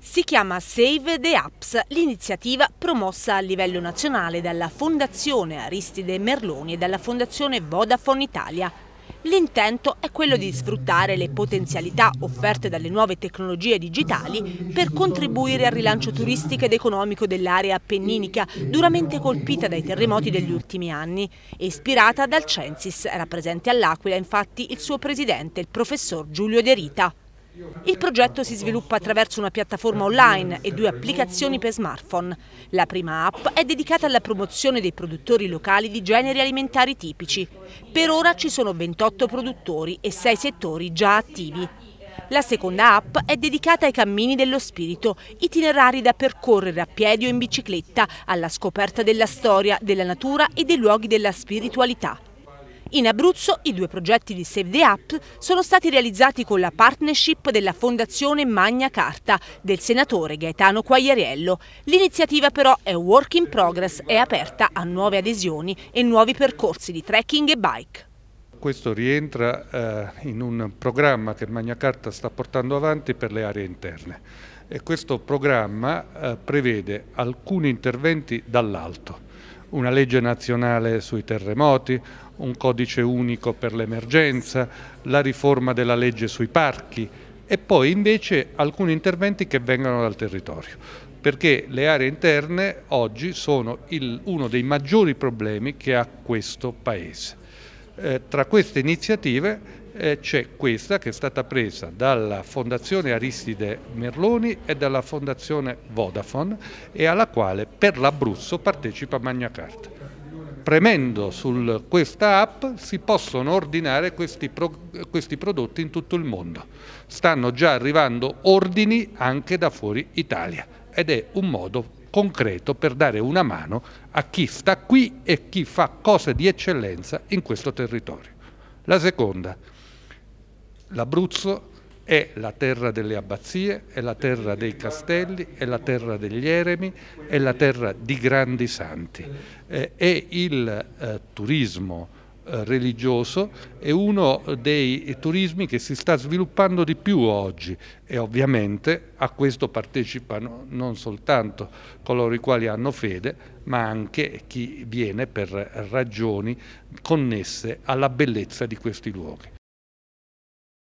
Si chiama Save the Apps, l'iniziativa promossa a livello nazionale dalla Fondazione Aristide Merloni e dalla Fondazione Vodafone Italia. L'intento è quello di sfruttare le potenzialità offerte dalle nuove tecnologie digitali per contribuire al rilancio turistico ed economico dell'area appenninica, duramente colpita dai terremoti degli ultimi anni. Ispirata dal Censis, era presente all'Aquila infatti il suo presidente, il professor Giulio De Rita. Il progetto si sviluppa attraverso una piattaforma online e due applicazioni per smartphone. La prima app è dedicata alla promozione dei produttori locali di generi alimentari tipici. Per ora ci sono 28 produttori e 6 settori già attivi. La seconda app è dedicata ai cammini dello spirito, itinerari da percorrere a piedi o in bicicletta, alla scoperta della storia, della natura e dei luoghi della spiritualità. In Abruzzo i due progetti di Save the App sono stati realizzati con la partnership della Fondazione Magna Carta del senatore Gaetano Quagliariello. L'iniziativa però è work in progress e aperta a nuove adesioni e nuovi percorsi di trekking e bike. Questo rientra eh, in un programma che Magna Carta sta portando avanti per le aree interne e questo programma eh, prevede alcuni interventi dall'alto, una legge nazionale sui terremoti, un codice unico per l'emergenza, la riforma della legge sui parchi e poi invece alcuni interventi che vengono dal territorio, perché le aree interne oggi sono il, uno dei maggiori problemi che ha questo Paese. Eh, tra queste iniziative eh, c'è questa che è stata presa dalla Fondazione Aristide Merloni e dalla Fondazione Vodafone e alla quale per l'Abruzzo partecipa Magna Carta premendo su questa app si possono ordinare questi, pro, questi prodotti in tutto il mondo. Stanno già arrivando ordini anche da fuori Italia ed è un modo concreto per dare una mano a chi sta qui e chi fa cose di eccellenza in questo territorio. La seconda, l'Abruzzo è la terra delle abbazie, è la terra dei castelli, è la terra degli eremi, è la terra di grandi santi eh, e il eh, turismo eh, religioso è uno dei turismi che si sta sviluppando di più oggi e ovviamente a questo partecipano non soltanto coloro i quali hanno fede ma anche chi viene per ragioni connesse alla bellezza di questi luoghi.